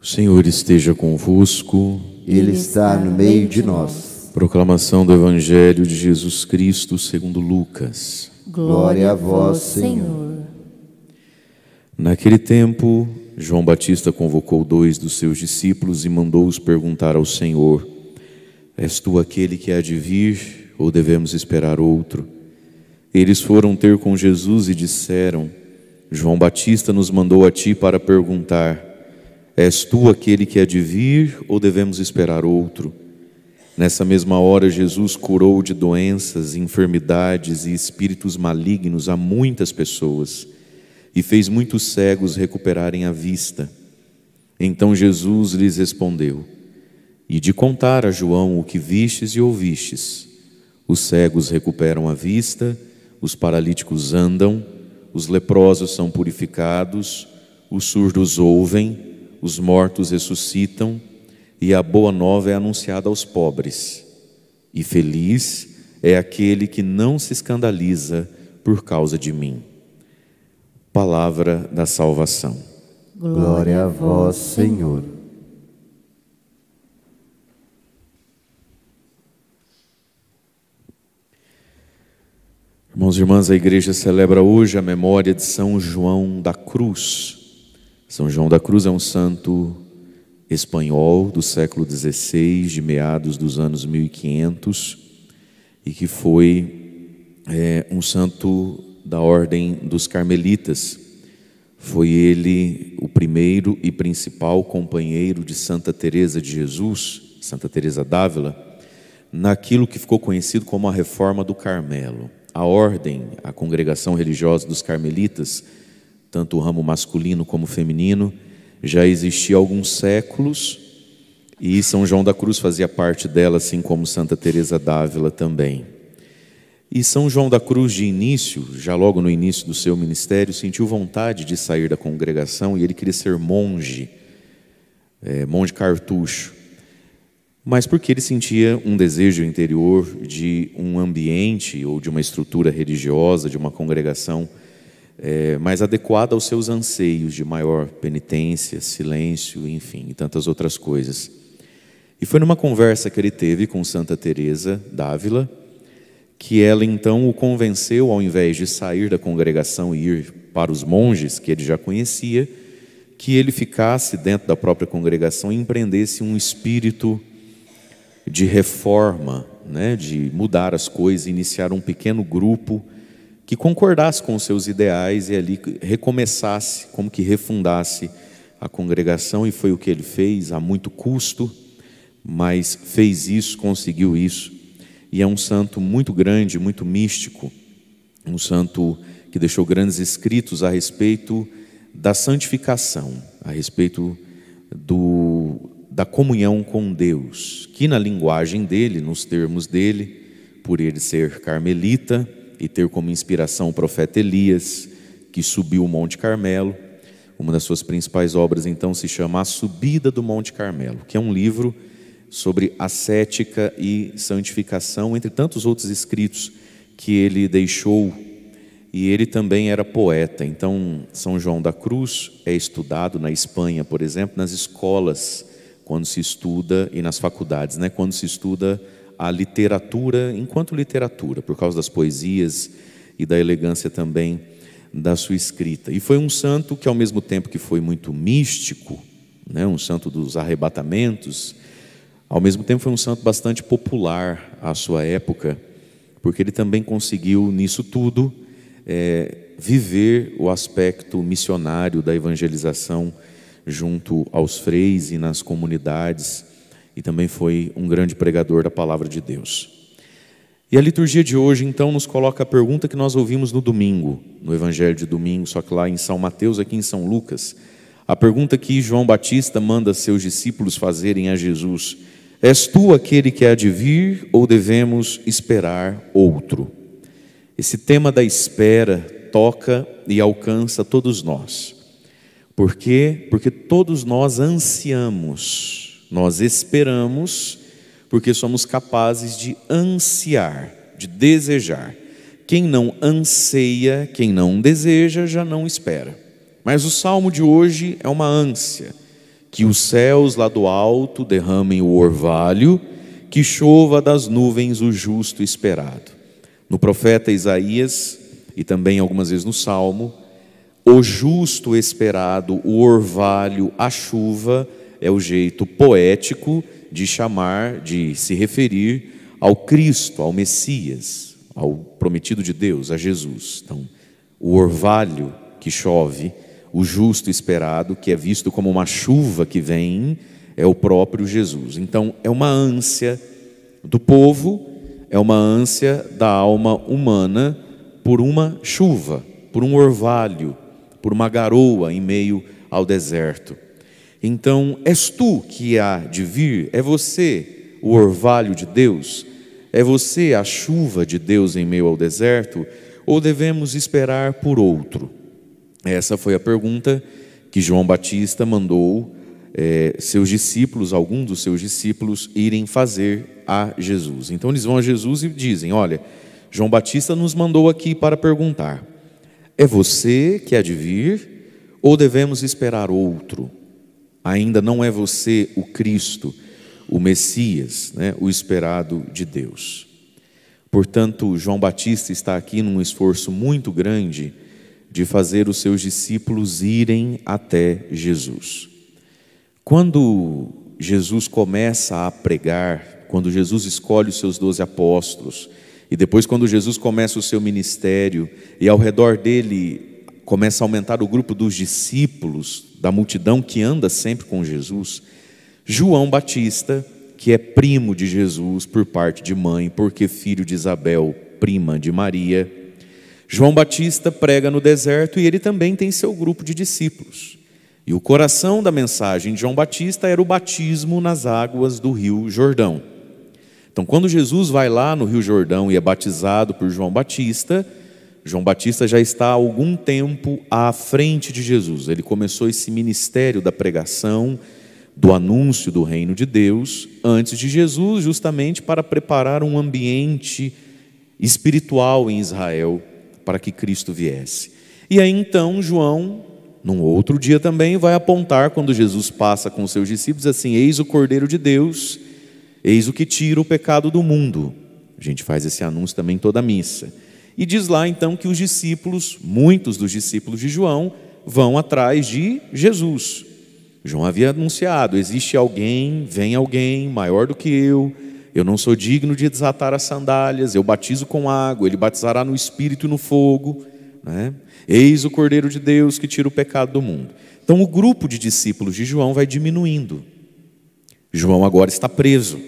O Senhor esteja convosco. Ele está no meio de nós. Proclamação do Evangelho de Jesus Cristo segundo Lucas. Glória a vós, Senhor. Naquele tempo, João Batista convocou dois dos seus discípulos e mandou-os perguntar ao Senhor: És tu aquele que há de vir ou devemos esperar outro? Eles foram ter com Jesus e disseram: João Batista nos mandou a ti para perguntar És tu aquele que é de vir ou devemos esperar outro? Nessa mesma hora, Jesus curou de doenças, enfermidades e espíritos malignos a muitas pessoas e fez muitos cegos recuperarem a vista. Então Jesus lhes respondeu: E de contar a João o que vistes e ouvistes. Os cegos recuperam a vista, os paralíticos andam, os leprosos são purificados, os surdos ouvem os mortos ressuscitam e a boa nova é anunciada aos pobres. E feliz é aquele que não se escandaliza por causa de mim. Palavra da salvação. Glória a vós, Senhor. Irmãos e irmãs, a igreja celebra hoje a memória de São João da Cruz são João da Cruz é um santo espanhol do século XVI, de meados dos anos 1500, e que foi é, um santo da ordem dos carmelitas. Foi ele o primeiro e principal companheiro de Santa Teresa de Jesus, Santa Teresa d'Ávila, naquilo que ficou conhecido como a Reforma do Carmelo. A ordem, a congregação religiosa dos carmelitas, tanto o ramo masculino como o feminino, já existia há alguns séculos e São João da Cruz fazia parte dela, assim como Santa Teresa d'Ávila também. E São João da Cruz, de início, já logo no início do seu ministério, sentiu vontade de sair da congregação e ele queria ser monge, é, monge cartucho. Mas porque ele sentia um desejo interior de um ambiente ou de uma estrutura religiosa, de uma congregação é, mais adequada aos seus anseios de maior penitência, silêncio, enfim, e tantas outras coisas. E foi numa conversa que ele teve com Santa Teresa d'Ávila que ela então o convenceu, ao invés de sair da congregação e ir para os monges que ele já conhecia, que ele ficasse dentro da própria congregação e empreendesse um espírito de reforma, né, de mudar as coisas, iniciar um pequeno grupo que concordasse com os seus ideais e ali recomeçasse, como que refundasse a congregação, e foi o que ele fez, a muito custo, mas fez isso, conseguiu isso, e é um santo muito grande, muito místico, um santo que deixou grandes escritos a respeito da santificação, a respeito do, da comunhão com Deus, que na linguagem dele, nos termos dele, por ele ser carmelita, e ter como inspiração o profeta Elias, que subiu o Monte Carmelo. Uma das suas principais obras, então, se chama A Subida do Monte Carmelo, que é um livro sobre ascética e santificação, entre tantos outros escritos que ele deixou. E ele também era poeta, então São João da Cruz é estudado na Espanha, por exemplo, nas escolas, quando se estuda, e nas faculdades, né, quando se estuda a literatura enquanto literatura, por causa das poesias e da elegância também da sua escrita. E foi um santo que, ao mesmo tempo que foi muito místico, né, um santo dos arrebatamentos, ao mesmo tempo foi um santo bastante popular à sua época, porque ele também conseguiu, nisso tudo, é, viver o aspecto missionário da evangelização junto aos freis e nas comunidades e também foi um grande pregador da palavra de Deus. E a liturgia de hoje, então, nos coloca a pergunta que nós ouvimos no domingo, no Evangelho de domingo, só que lá em São Mateus, aqui em São Lucas. A pergunta que João Batista manda seus discípulos fazerem a Jesus: És tu aquele que há de vir ou devemos esperar outro? Esse tema da espera toca e alcança todos nós. Por quê? Porque todos nós ansiamos nós esperamos porque somos capazes de ansiar, de desejar. Quem não anseia, quem não deseja, já não espera. Mas o salmo de hoje é uma ânsia: que os céus lá do alto derramem o orvalho, que chova das nuvens o justo esperado. No profeta Isaías, e também algumas vezes no salmo, o justo esperado, o orvalho, a chuva, é o jeito poético de chamar, de se referir ao Cristo, ao Messias, ao prometido de Deus, a Jesus. Então, o orvalho que chove, o justo esperado, que é visto como uma chuva que vem, é o próprio Jesus. Então, é uma ânsia do povo, é uma ânsia da alma humana por uma chuva, por um orvalho, por uma garoa em meio ao deserto. Então, és tu que há de vir, é você o orvalho de Deus, é você a chuva de Deus em meio ao deserto, ou devemos esperar por outro? Essa foi a pergunta que João Batista mandou é, seus discípulos, algum dos seus discípulos, irem fazer a Jesus. Então eles vão a Jesus e dizem: Olha, João Batista nos mandou aqui para perguntar: É você que há de vir ou devemos esperar outro? Ainda não é você o Cristo, o Messias, né, o esperado de Deus. Portanto, João Batista está aqui num esforço muito grande de fazer os seus discípulos irem até Jesus. Quando Jesus começa a pregar, quando Jesus escolhe os seus doze apóstolos, e depois, quando Jesus começa o seu ministério, e ao redor dele começa a aumentar o grupo dos discípulos, da multidão que anda sempre com Jesus, João Batista, que é primo de Jesus por parte de mãe, porque filho de Isabel, prima de Maria, João Batista prega no deserto e ele também tem seu grupo de discípulos. E o coração da mensagem de João Batista era o batismo nas águas do Rio Jordão. Então, quando Jesus vai lá no Rio Jordão e é batizado por João Batista, João Batista já está há algum tempo à frente de Jesus. Ele começou esse ministério da pregação, do anúncio do reino de Deus antes de Jesus, justamente para preparar um ambiente espiritual em Israel para que Cristo viesse. E aí então João, num outro dia também, vai apontar quando Jesus passa com seus discípulos assim: Eis o Cordeiro de Deus, eis o que tira o pecado do mundo. A gente faz esse anúncio também em toda a missa. E diz lá então que os discípulos, muitos dos discípulos de João, vão atrás de Jesus. João havia anunciado: existe alguém, vem alguém maior do que eu, eu não sou digno de desatar as sandálias, eu batizo com água, ele batizará no espírito e no fogo. Né? Eis o Cordeiro de Deus que tira o pecado do mundo. Então o grupo de discípulos de João vai diminuindo. João agora está preso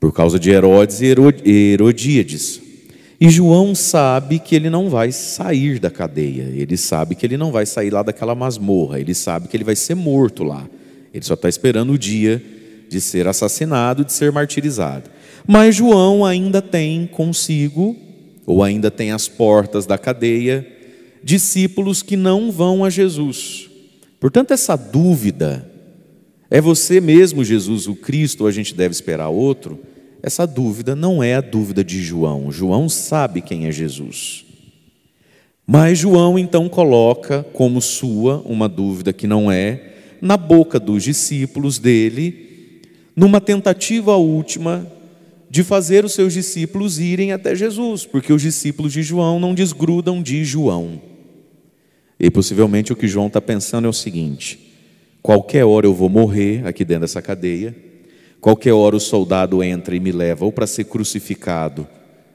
por causa de Herodes e Herodíades. E João sabe que ele não vai sair da cadeia, ele sabe que ele não vai sair lá daquela masmorra, ele sabe que ele vai ser morto lá. Ele só está esperando o dia de ser assassinado, de ser martirizado. Mas João ainda tem consigo, ou ainda tem as portas da cadeia, discípulos que não vão a Jesus. Portanto, essa dúvida, é você mesmo, Jesus o Cristo, ou a gente deve esperar outro? Essa dúvida não é a dúvida de João. João sabe quem é Jesus. Mas João então coloca como sua uma dúvida que não é, na boca dos discípulos dele, numa tentativa última de fazer os seus discípulos irem até Jesus, porque os discípulos de João não desgrudam de João. E possivelmente o que João está pensando é o seguinte: qualquer hora eu vou morrer aqui dentro dessa cadeia Qualquer hora o soldado entra e me leva ou para ser crucificado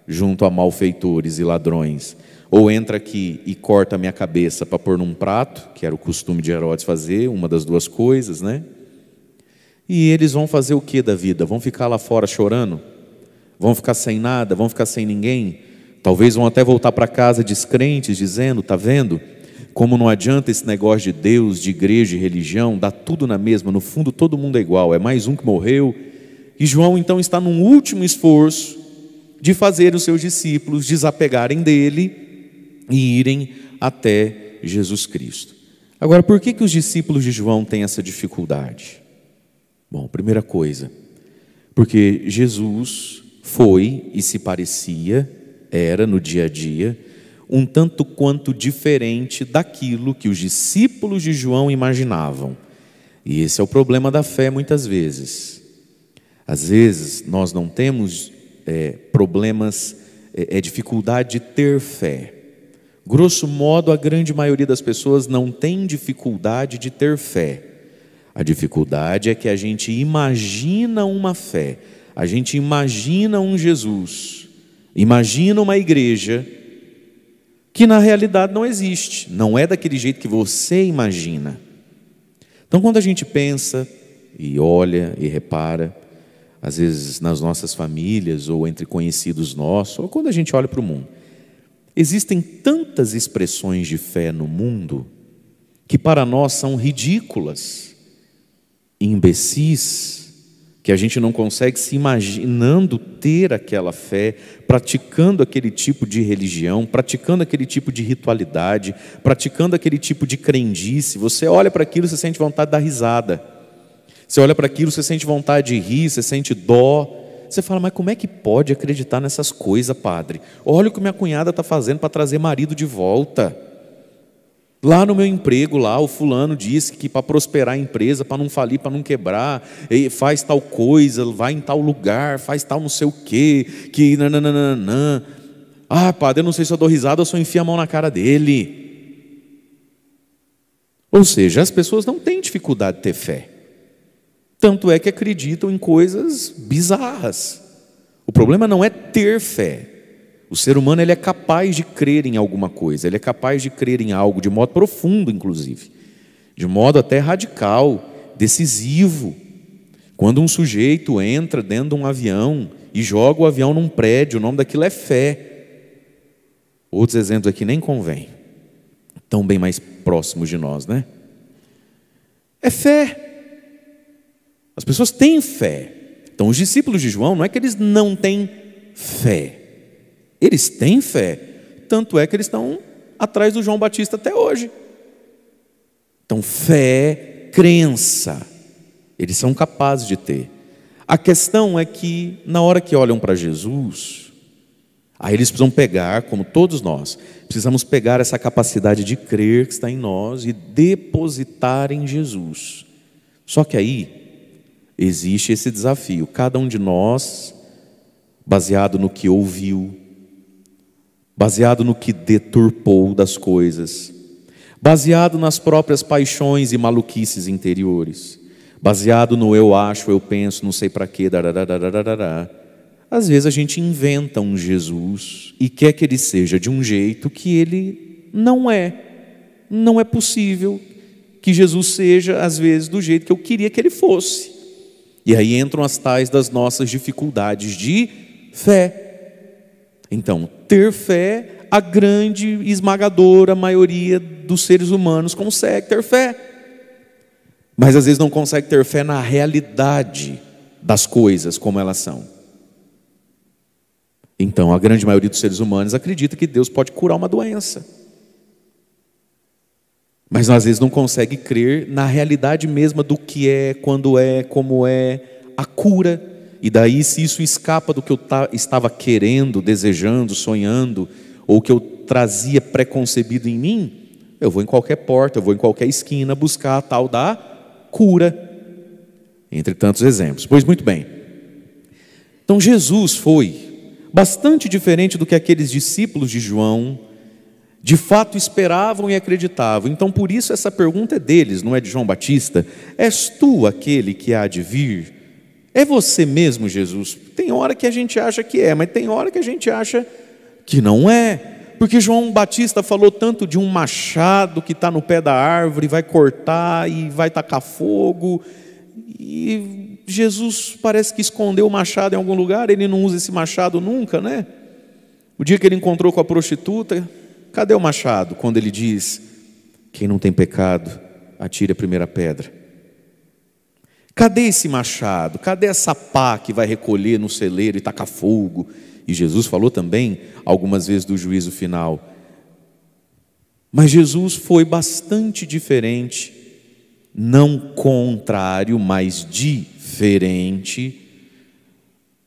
junto a malfeitores e ladrões, ou entra aqui e corta minha cabeça para pôr num prato, que era o costume de Herodes fazer, uma das duas coisas, né? E eles vão fazer o que da vida? Vão ficar lá fora chorando? Vão ficar sem nada? Vão ficar sem ninguém? Talvez vão até voltar para casa descrentes, dizendo: "Tá vendo? como não adianta esse negócio de Deus, de igreja, de religião, dá tudo na mesma, no fundo todo mundo é igual, é mais um que morreu. E João então está num último esforço de fazer os seus discípulos desapegarem dele e irem até Jesus Cristo. Agora, por que, que os discípulos de João têm essa dificuldade? Bom, primeira coisa, porque Jesus foi e se parecia, era no dia a dia, um tanto quanto diferente daquilo que os discípulos de João imaginavam. E esse é o problema da fé muitas vezes. Às vezes nós não temos é, problemas, é, é dificuldade de ter fé. Grosso modo, a grande maioria das pessoas não tem dificuldade de ter fé. A dificuldade é que a gente imagina uma fé, a gente imagina um Jesus, imagina uma igreja que na realidade não existe, não é daquele jeito que você imagina. Então, quando a gente pensa e olha e repara, às vezes nas nossas famílias ou entre conhecidos nossos, ou quando a gente olha para o mundo, existem tantas expressões de fé no mundo que para nós são ridículas, imbecis, que a gente não consegue se imaginando ter aquela fé, praticando aquele tipo de religião, praticando aquele tipo de ritualidade, praticando aquele tipo de crendice. Você olha para aquilo e você sente vontade de dar risada. Você olha para aquilo, você sente vontade de rir, você sente dó. Você fala, mas como é que pode acreditar nessas coisas, padre? Olha o que minha cunhada está fazendo para trazer marido de volta. Lá no meu emprego, lá o fulano disse que para prosperar a empresa, para não falir, para não quebrar, faz tal coisa, vai em tal lugar, faz tal não sei o quê, que nananana. Ah, padre, eu não sei se eu dou risada ou se eu enfio a mão na cara dele. Ou seja, as pessoas não têm dificuldade de ter fé. Tanto é que acreditam em coisas bizarras. O problema não é ter fé, o ser humano ele é capaz de crer em alguma coisa, ele é capaz de crer em algo de modo profundo, inclusive, de modo até radical, decisivo. Quando um sujeito entra dentro de um avião e joga o avião num prédio, o nome daquilo é fé. Outros exemplos aqui nem convém, tão bem mais próximos de nós, né? É fé. As pessoas têm fé. Então, os discípulos de João não é que eles não têm fé. Eles têm fé. Tanto é que eles estão atrás do João Batista até hoje. Então, fé, crença, eles são capazes de ter. A questão é que, na hora que olham para Jesus, aí eles precisam pegar, como todos nós, precisamos pegar essa capacidade de crer que está em nós e depositar em Jesus. Só que aí existe esse desafio. Cada um de nós, baseado no que ouviu, baseado no que deturpou das coisas, baseado nas próprias paixões e maluquices interiores, baseado no eu acho, eu penso, não sei para quê, dará. Às vezes a gente inventa um Jesus e quer que ele seja de um jeito que ele não é. Não é possível que Jesus seja, às vezes, do jeito que eu queria que ele fosse. E aí entram as tais das nossas dificuldades de fé. Então, ter fé, a grande e esmagadora maioria dos seres humanos consegue ter fé. Mas às vezes não consegue ter fé na realidade das coisas como elas são. Então, a grande maioria dos seres humanos acredita que Deus pode curar uma doença. Mas às vezes não consegue crer na realidade mesma do que é, quando é, como é, a cura e daí, se isso escapa do que eu estava querendo, desejando, sonhando, ou que eu trazia preconcebido em mim, eu vou em qualquer porta, eu vou em qualquer esquina buscar a tal da cura, entre tantos exemplos. Pois muito bem. Então Jesus foi bastante diferente do que aqueles discípulos de João de fato esperavam e acreditavam. Então por isso essa pergunta é deles, não é de João Batista: És tu aquele que há de vir? É você mesmo, Jesus? Tem hora que a gente acha que é, mas tem hora que a gente acha que não é. Porque João Batista falou tanto de um machado que está no pé da árvore, vai cortar e vai tacar fogo. E Jesus parece que escondeu o machado em algum lugar, ele não usa esse machado nunca, né? O dia que ele encontrou com a prostituta, cadê o machado? Quando ele diz: Quem não tem pecado, atire a primeira pedra. Cadê esse machado? Cadê essa pá que vai recolher no celeiro e tacar fogo? E Jesus falou também algumas vezes do juízo final. Mas Jesus foi bastante diferente, não contrário, mas diferente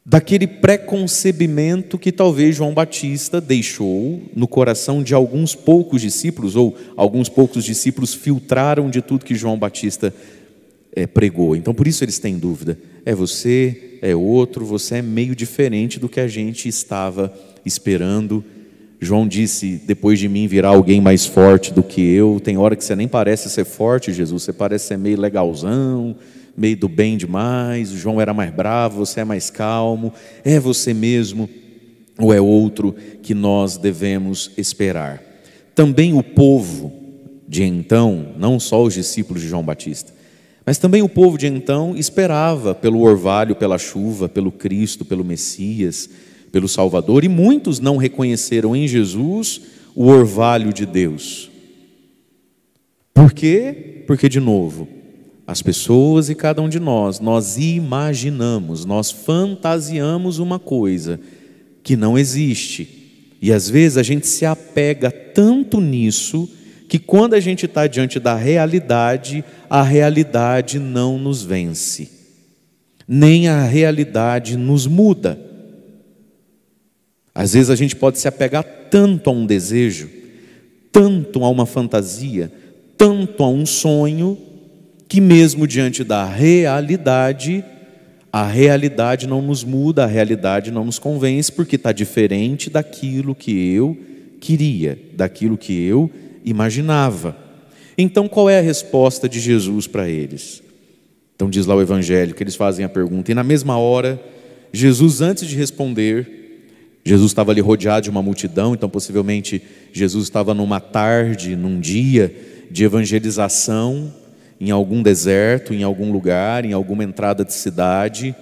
daquele preconcebimento que talvez João Batista deixou no coração de alguns poucos discípulos, ou alguns poucos discípulos filtraram de tudo que João Batista é, pregou. Então, por isso eles têm dúvida. É você, é outro, você é meio diferente do que a gente estava esperando. João disse: Depois de mim virá alguém mais forte do que eu. Tem hora que você nem parece ser forte, Jesus. Você parece ser meio legalzão, meio do bem demais. João era mais bravo, você é mais calmo. É você mesmo ou é outro que nós devemos esperar? Também o povo de então, não só os discípulos de João Batista, mas também o povo de então esperava pelo orvalho, pela chuva, pelo Cristo, pelo Messias, pelo Salvador, e muitos não reconheceram em Jesus o orvalho de Deus. Por quê? Porque, de novo, as pessoas e cada um de nós, nós imaginamos, nós fantasiamos uma coisa que não existe. E às vezes a gente se apega tanto nisso que quando a gente está diante da realidade, a realidade não nos vence, nem a realidade nos muda. Às vezes a gente pode se apegar tanto a um desejo, tanto a uma fantasia, tanto a um sonho, que mesmo diante da realidade, a realidade não nos muda, a realidade não nos convence, porque está diferente daquilo que eu queria, daquilo que eu imaginava. Então, qual é a resposta de Jesus para eles? Então, diz lá o Evangelho que eles fazem a pergunta, e na mesma hora, Jesus, antes de responder, Jesus estava ali rodeado de uma multidão, então possivelmente Jesus estava numa tarde, num dia de evangelização, em algum deserto, em algum lugar, em alguma entrada de cidade.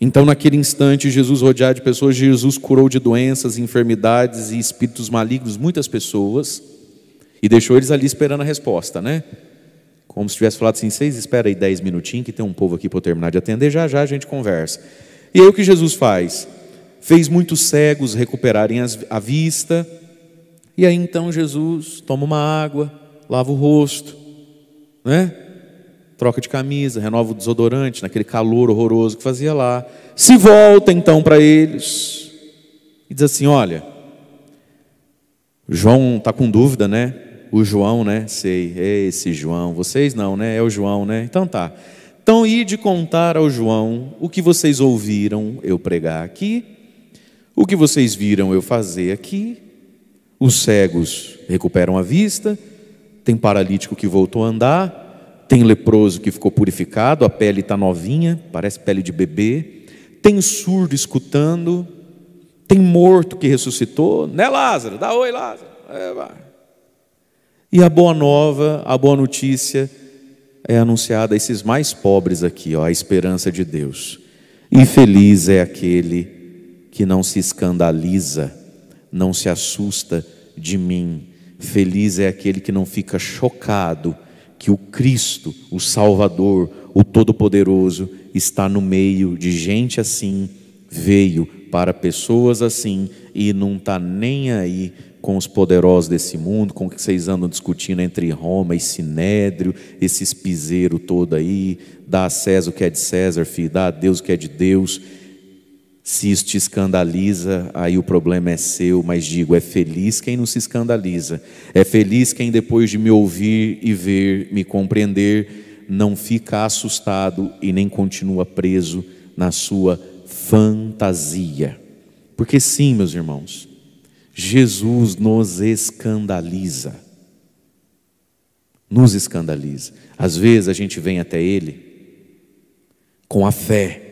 Então, naquele instante, Jesus rodeado de pessoas, Jesus curou de doenças, enfermidades e espíritos malignos muitas pessoas. E deixou eles ali esperando a resposta, né? Como se tivesse falado assim: vocês espera aí dez minutinhos, que tem um povo aqui para eu terminar de atender, já já a gente conversa. E aí o que Jesus faz? Fez muitos cegos recuperarem a vista. E aí então Jesus toma uma água, lava o rosto, né? troca de camisa, renova o desodorante, naquele calor horroroso que fazia lá. Se volta então para eles e diz assim: Olha, João está com dúvida, né? O João, né? Sei, é esse João. Vocês não, né? É o João, né? Então tá. Então, ide contar ao João o que vocês ouviram eu pregar aqui, o que vocês viram eu fazer aqui. Os cegos recuperam a vista, tem paralítico que voltou a andar, tem leproso que ficou purificado, a pele está novinha, parece pele de bebê, tem surdo escutando, tem morto que ressuscitou, né, Lázaro? Dá oi, Lázaro. É, vai. E a boa nova, a boa notícia é anunciada a esses mais pobres aqui, ó, a esperança de Deus. E feliz é aquele que não se escandaliza, não se assusta de mim. Feliz é aquele que não fica chocado que o Cristo, o Salvador, o Todo-Poderoso, está no meio de gente assim, veio para pessoas assim e não está nem aí com os poderosos desse mundo, com o que vocês andam discutindo entre Roma e Sinédrio, esse espiseiro todo aí, dá a César o que é de César, filho, dá a Deus o que é de Deus. Se isso te escandaliza, aí o problema é seu, mas digo, é feliz quem não se escandaliza. É feliz quem depois de me ouvir e ver, me compreender, não fica assustado e nem continua preso na sua fantasia. Porque sim, meus irmãos, Jesus nos escandaliza. Nos escandaliza. Às vezes a gente vem até Ele com a fé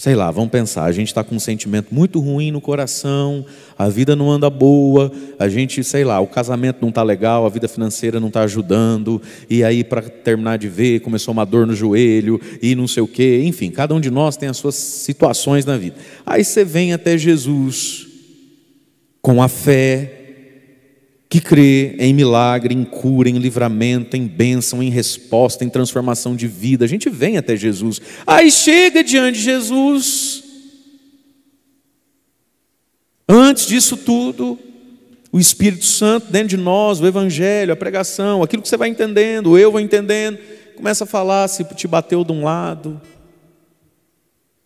sei lá, vamos pensar, a gente está com um sentimento muito ruim no coração, a vida não anda boa, a gente, sei lá, o casamento não está legal, a vida financeira não está ajudando, e aí para terminar de ver, começou uma dor no joelho, e não sei o quê, enfim, cada um de nós tem as suas situações na vida. Aí você vem até Jesus com a fé, que crê em milagre, em cura, em livramento, em bênção, em resposta, em transformação de vida. A gente vem até Jesus. Aí chega diante de Jesus. Antes disso tudo, o Espírito Santo dentro de nós, o Evangelho, a pregação, aquilo que você vai entendendo, eu vou entendendo, começa a falar, se te bateu de um lado,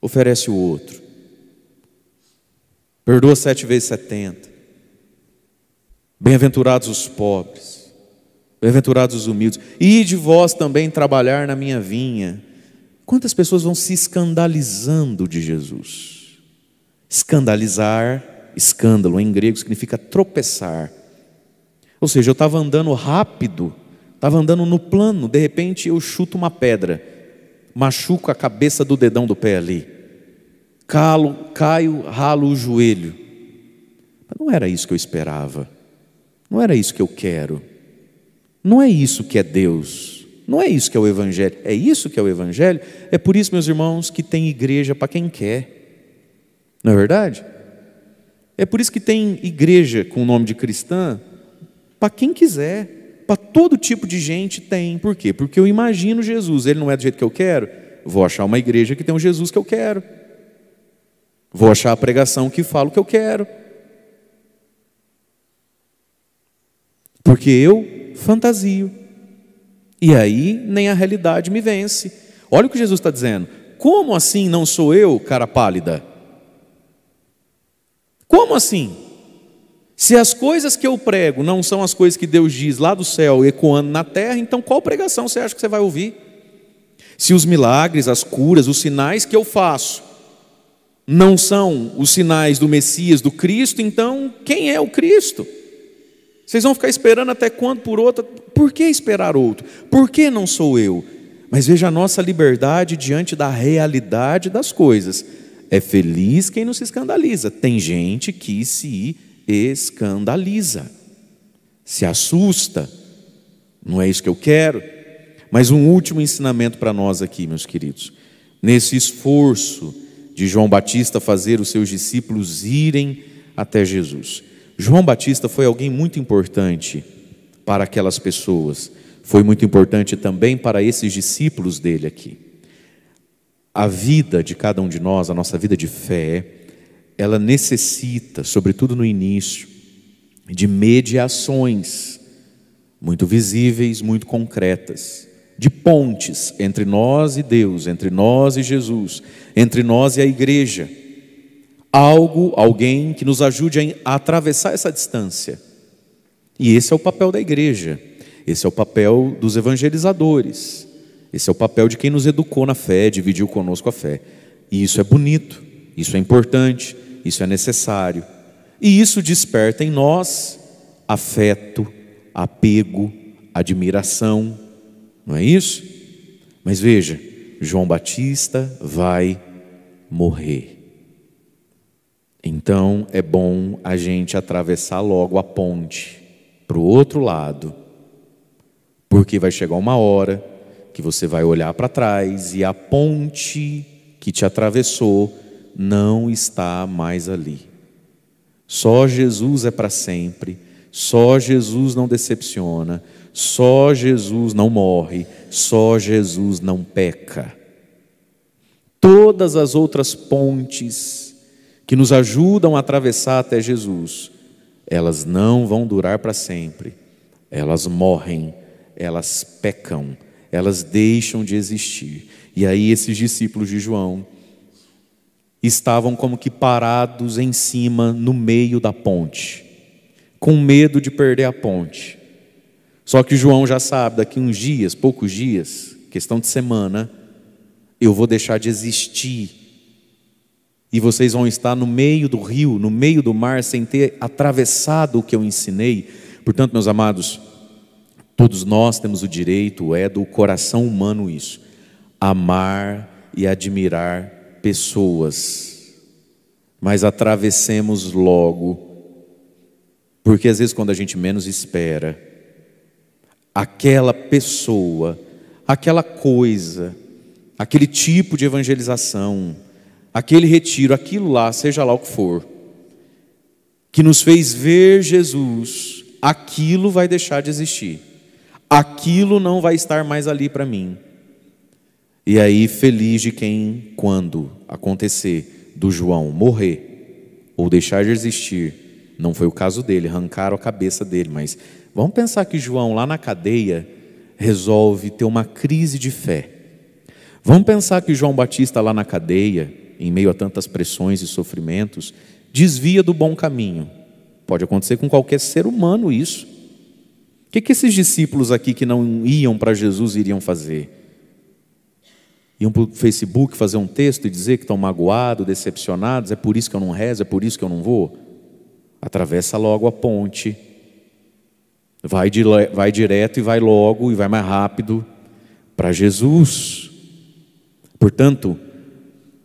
oferece o outro. Perdoa sete vezes setenta. Bem-aventurados os pobres, bem-aventurados os humildes, e de vós também trabalhar na minha vinha. Quantas pessoas vão se escandalizando de Jesus? Escandalizar, escândalo em grego significa tropeçar. Ou seja, eu estava andando rápido, estava andando no plano, de repente eu chuto uma pedra, machuco a cabeça do dedão do pé ali, calo, caio, ralo o joelho. Mas não era isso que eu esperava. Não era isso que eu quero. Não é isso que é Deus. Não é isso que é o Evangelho. É isso que é o Evangelho. É por isso, meus irmãos, que tem igreja para quem quer. Não é verdade? É por isso que tem igreja com o nome de cristã para quem quiser. Para todo tipo de gente tem. Por quê? Porque eu imagino Jesus. Ele não é do jeito que eu quero. Vou achar uma igreja que tem um Jesus que eu quero. Vou achar a pregação que fala o que eu quero. Porque eu fantasio. E aí nem a realidade me vence. Olha o que Jesus está dizendo. Como assim não sou eu, cara pálida? Como assim? Se as coisas que eu prego não são as coisas que Deus diz lá do céu ecoando na terra, então qual pregação você acha que você vai ouvir? Se os milagres, as curas, os sinais que eu faço não são os sinais do Messias, do Cristo, então quem é o Cristo? Vocês vão ficar esperando até quando por outra? Por que esperar outro? Por que não sou eu? Mas veja a nossa liberdade diante da realidade das coisas. É feliz quem não se escandaliza. Tem gente que se escandaliza, se assusta. Não é isso que eu quero. Mas um último ensinamento para nós aqui, meus queridos. Nesse esforço de João Batista fazer os seus discípulos irem até Jesus. João Batista foi alguém muito importante para aquelas pessoas, foi muito importante também para esses discípulos dele aqui. A vida de cada um de nós, a nossa vida de fé, ela necessita, sobretudo no início, de mediações muito visíveis, muito concretas, de pontes entre nós e Deus, entre nós e Jesus, entre nós e a igreja algo, alguém que nos ajude a atravessar essa distância. E esse é o papel da igreja, esse é o papel dos evangelizadores, esse é o papel de quem nos educou na fé, dividiu conosco a fé. E isso é bonito, isso é importante, isso é necessário. E isso desperta em nós afeto, apego, admiração, não é isso? Mas veja, João Batista vai morrer. Então é bom a gente atravessar logo a ponte para o outro lado, porque vai chegar uma hora que você vai olhar para trás e a ponte que te atravessou não está mais ali. Só Jesus é para sempre, só Jesus não decepciona, só Jesus não morre, só Jesus não peca. Todas as outras pontes que nos ajudam a atravessar até Jesus, elas não vão durar para sempre. Elas morrem, elas pecam, elas deixam de existir. E aí esses discípulos de João estavam como que parados em cima, no meio da ponte, com medo de perder a ponte. Só que João já sabe, daqui uns dias, poucos dias, questão de semana, eu vou deixar de existir e vocês vão estar no meio do rio, no meio do mar, sem ter atravessado o que eu ensinei. Portanto, meus amados, todos nós temos o direito, é do coração humano isso, amar e admirar pessoas, mas atravessemos logo, porque às vezes quando a gente menos espera, aquela pessoa, aquela coisa, aquele tipo de evangelização, aquele retiro, aquilo lá, seja lá o que for, que nos fez ver Jesus, aquilo vai deixar de existir. Aquilo não vai estar mais ali para mim. E aí, feliz de quem, quando acontecer do João morrer ou deixar de existir, não foi o caso dele, arrancaram a cabeça dele, mas vamos pensar que João, lá na cadeia, resolve ter uma crise de fé. Vamos pensar que João Batista, lá na cadeia, em meio a tantas pressões e sofrimentos, desvia do bom caminho. Pode acontecer com qualquer ser humano isso. O que, que esses discípulos aqui que não iam para Jesus iriam fazer? Iam para o Facebook fazer um texto e dizer que estão magoados, decepcionados, é por isso que eu não rezo, é por isso que eu não vou? Atravessa logo a ponte, vai, vai direto e vai logo e vai mais rápido para Jesus. Portanto,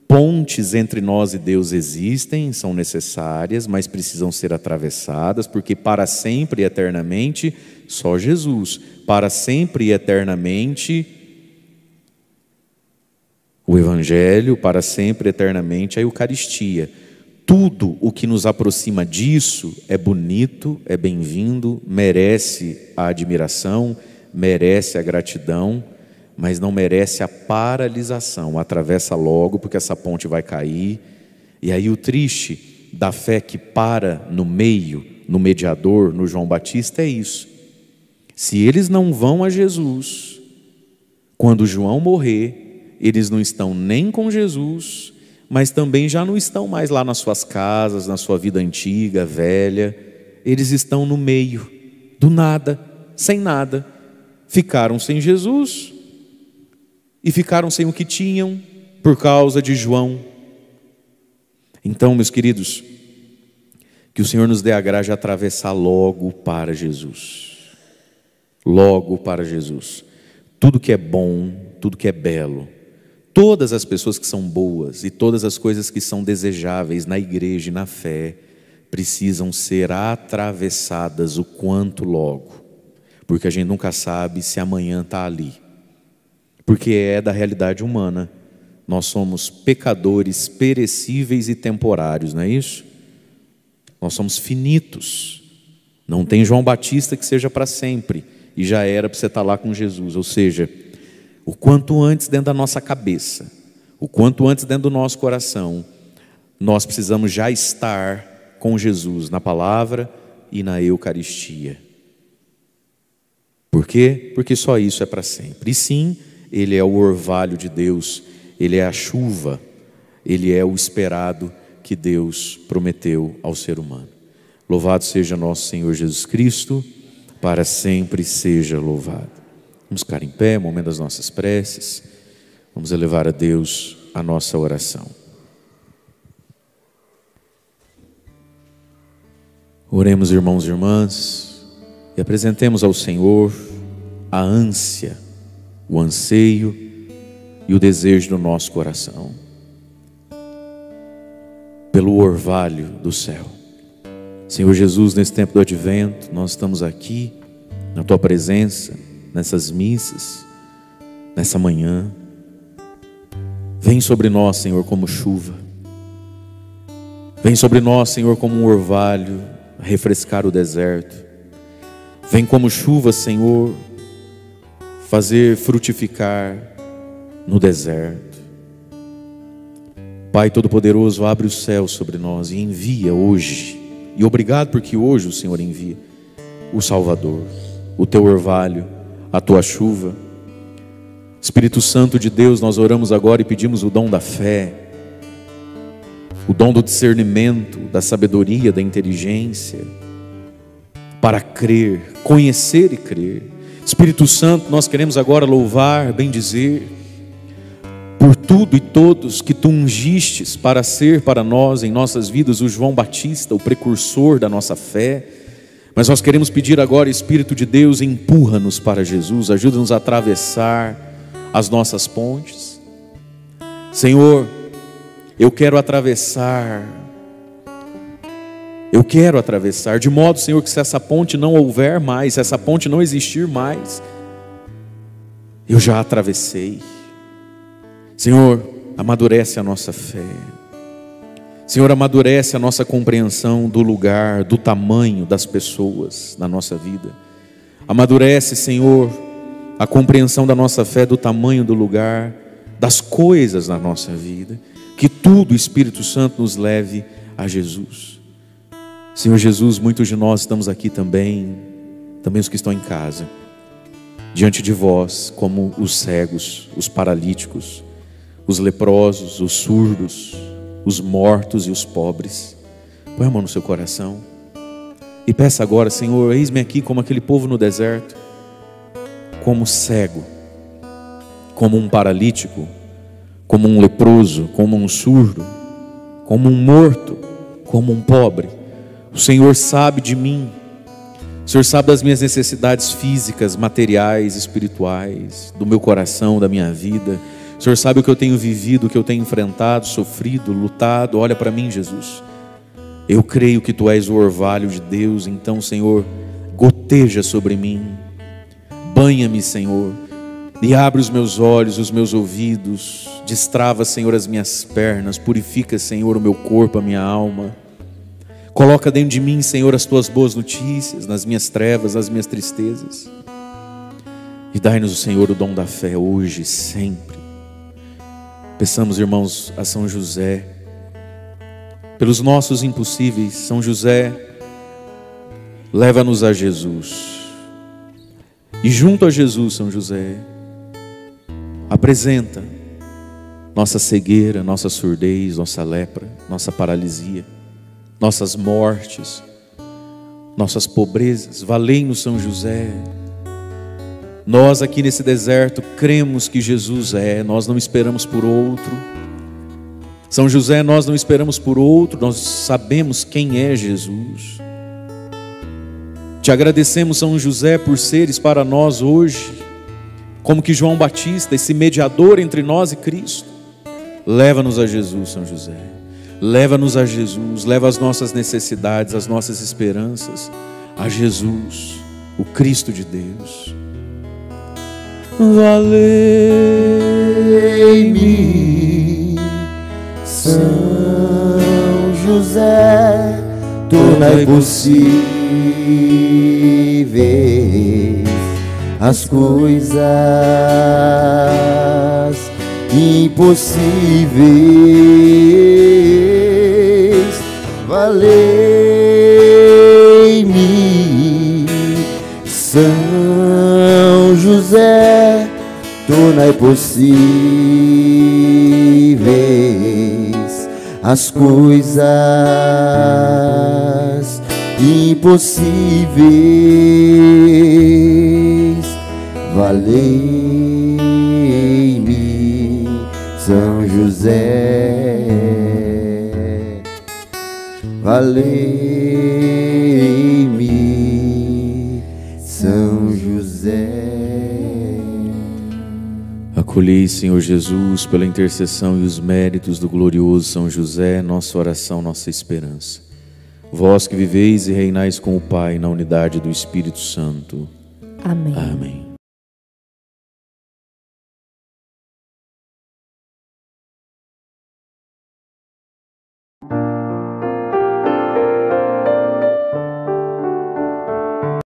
Pontes entre nós e Deus existem, são necessárias, mas precisam ser atravessadas, porque para sempre e eternamente, só Jesus. Para sempre e eternamente, o Evangelho, para sempre e eternamente, a Eucaristia. Tudo o que nos aproxima disso é bonito, é bem-vindo, merece a admiração, merece a gratidão mas não merece a paralisação. Atravessa logo, porque essa ponte vai cair. E aí o triste da fé que para no meio, no mediador, no João Batista, é isso. Se eles não vão a Jesus, quando João morrer, eles não estão nem com Jesus, mas também já não estão mais lá nas suas casas, na sua vida antiga, velha. Eles estão no meio, do nada, sem nada. Ficaram sem Jesus, e ficaram sem o que tinham por causa de João. Então, meus queridos, que o Senhor nos dê a graça de atravessar logo para Jesus. Logo para Jesus. Tudo que é bom, tudo que é belo, todas as pessoas que são boas e todas as coisas que são desejáveis na igreja e na fé precisam ser atravessadas o quanto logo, porque a gente nunca sabe se amanhã está ali porque é da realidade humana. Nós somos pecadores perecíveis e temporários, não é isso? Nós somos finitos. Não tem João Batista que seja para sempre, e já era para você estar tá lá com Jesus. Ou seja, o quanto antes dentro da nossa cabeça, o quanto antes dentro do nosso coração, nós precisamos já estar com Jesus na palavra e na Eucaristia. Por quê? Porque só isso é para sempre. E sim, ele é o orvalho de Deus, ele é a chuva, ele é o esperado que Deus prometeu ao ser humano. Louvado seja nosso Senhor Jesus Cristo, para sempre seja louvado. Vamos ficar em pé, momento das nossas preces, vamos elevar a Deus a nossa oração. Oremos, irmãos e irmãs, e apresentemos ao Senhor a ânsia o anseio e o desejo do nosso coração pelo orvalho do céu. Senhor Jesus, nesse tempo do advento, nós estamos aqui na tua presença, nessas missas, nessa manhã. Vem sobre nós, Senhor, como chuva. Vem sobre nós, Senhor, como um orvalho, a refrescar o deserto. Vem como chuva, Senhor, fazer frutificar no deserto. Pai Todo-Poderoso, abre o céu sobre nós e envia hoje. E obrigado porque hoje o Senhor envia o Salvador, o teu orvalho, a tua chuva. Espírito Santo de Deus, nós oramos agora e pedimos o dom da fé, o dom do discernimento, da sabedoria, da inteligência, para crer, conhecer e crer Espírito Santo, nós queremos agora louvar, bendizer por tudo e todos que tu ungistes para ser para nós em nossas vidas o João Batista, o precursor da nossa fé. Mas nós queremos pedir agora, Espírito de Deus, empurra-nos para Jesus, ajuda-nos a atravessar as nossas pontes. Senhor, eu quero atravessar eu quero atravessar, de modo, Senhor, que se essa ponte não houver mais, se essa ponte não existir mais, eu já atravessei. Senhor, amadurece a nossa fé. Senhor, amadurece a nossa compreensão do lugar, do tamanho das pessoas na nossa vida. Amadurece, Senhor, a compreensão da nossa fé, do tamanho do lugar, das coisas na nossa vida. Que tudo, Espírito Santo, nos leve a Jesus. Senhor Jesus, muitos de nós estamos aqui também, também os que estão em casa, diante de vós, como os cegos, os paralíticos, os leprosos, os surdos, os mortos e os pobres. Põe a mão no seu coração e peça agora, Senhor, eis-me aqui como aquele povo no deserto, como cego, como um paralítico, como um leproso, como um surdo, como um morto, como um pobre. O Senhor sabe de mim. O Senhor sabe das minhas necessidades físicas, materiais, espirituais, do meu coração, da minha vida. O Senhor sabe o que eu tenho vivido, o que eu tenho enfrentado, sofrido, lutado. Olha para mim, Jesus. Eu creio que tu és o orvalho de Deus, então, Senhor, goteja sobre mim. Banha-me, Senhor, e abre os meus olhos, os meus ouvidos. Destrava, Senhor, as minhas pernas. Purifica, Senhor, o meu corpo, a minha alma. Coloca dentro de mim, Senhor, as tuas boas notícias, nas minhas trevas, nas minhas tristezas. E dai-nos o Senhor o dom da fé hoje, e sempre. Peçamos, irmãos, a São José, pelos nossos impossíveis, São José, leva-nos a Jesus. E junto a Jesus, São José, apresenta nossa cegueira, nossa surdez, nossa lepra, nossa paralisia nossas mortes, nossas pobrezas. valei no São José. Nós aqui nesse deserto cremos que Jesus é, nós não esperamos por outro. São José, nós não esperamos por outro, nós sabemos quem é Jesus. Te agradecemos, São José, por seres para nós hoje, como que João Batista, esse mediador entre nós e Cristo. Leva-nos a Jesus, São José. Leva-nos a Jesus, leva as nossas necessidades, as nossas esperanças a Jesus, o Cristo de Deus. Valei-me, São José, torna é impossíveis as coisas impossíveis valei-me, São José, tornai possíveis as coisas impossíveis. Valei-me, São José valei-me, São José. Acolhei, Senhor Jesus, pela intercessão e os méritos do glorioso São José, nossa oração, nossa esperança. Vós que viveis e reinais com o Pai na unidade do Espírito Santo. Amém. Amém.